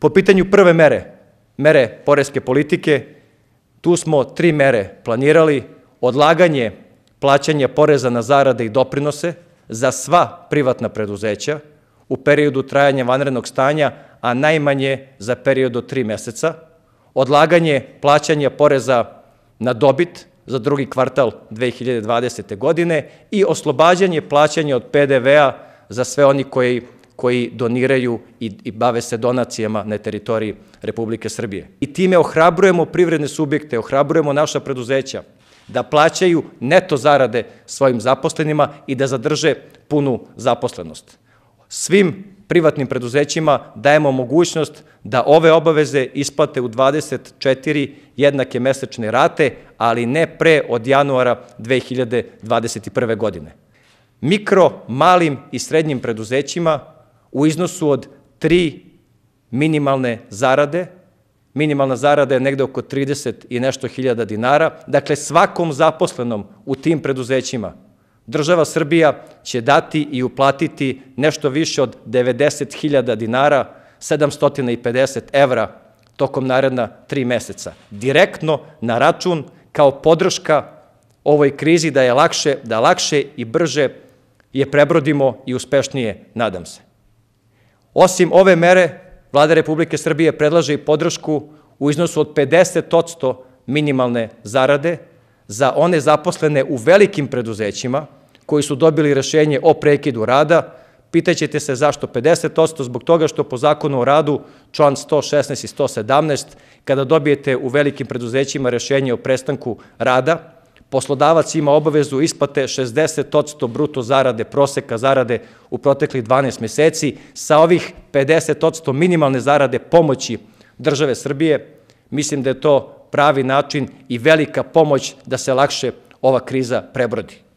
Po pitanju prve mere, mere poreske politike, tu smo tri mere planirali, odlaganje plaćanja poreza na zarade i doprinose za sva privatna preduzeća u periodu trajanja vanrednog stanja, a najmanje za period od tri meseca, odlaganje plaćanja poreza na dobit za drugi kvartal 2020. godine i oslobađanje plaćanja od PDV-a za sve oni koji koji doniraju i, i bave se donacijama na teritoriji Republike Srbije. I time ohrabrujemo privredne subjekte, ohrabrujemo naša preduzeća da plaćaju neto zarade svojim zaposlenima i da zadrže punu zaposlenost. Svim privatnim preduzećima dajemo mogućnost da ove obaveze isplate u 24 jednake mesečne rate, ali ne pre od januara 2021. godine. Mikro, malim i srednjim preduzećima u iznosu od tri minimalne zarade. Minimalna zarada je negde oko 30 i nešto hiljada dinara. Dakle, svakom zaposlenom u tim preduzećima država Srbija će dati i uplatiti nešto više od 90 hiljada dinara, 750 evra tokom naredna tri meseca. Direktno na račun kao podrška ovoj krizi da je lakše, da lakše i brže je prebrodimo i uspešnije, nadam se. Osim ove mere, Vlada Republike Srbije predlaže i podršku u iznosu od 50% minimalne zarade za one zaposlene u velikim preduzećima koji su dobili rešenje o prekidu rada. Pitaćete se zašto 50%? Zbog toga što po zakonu o radu član 116 i 117 kada dobijete u velikim preduzećima rešenje o prestanku rada, Poslodavac ima obavezu isplate 60% bruto zarade, proseka zarade u proteklih 12 meseci. Sa ovih 50% minimalne zarade pomoći države Srbije, mislim da je to pravi način i velika pomoć da se lakše ova kriza prebrodi.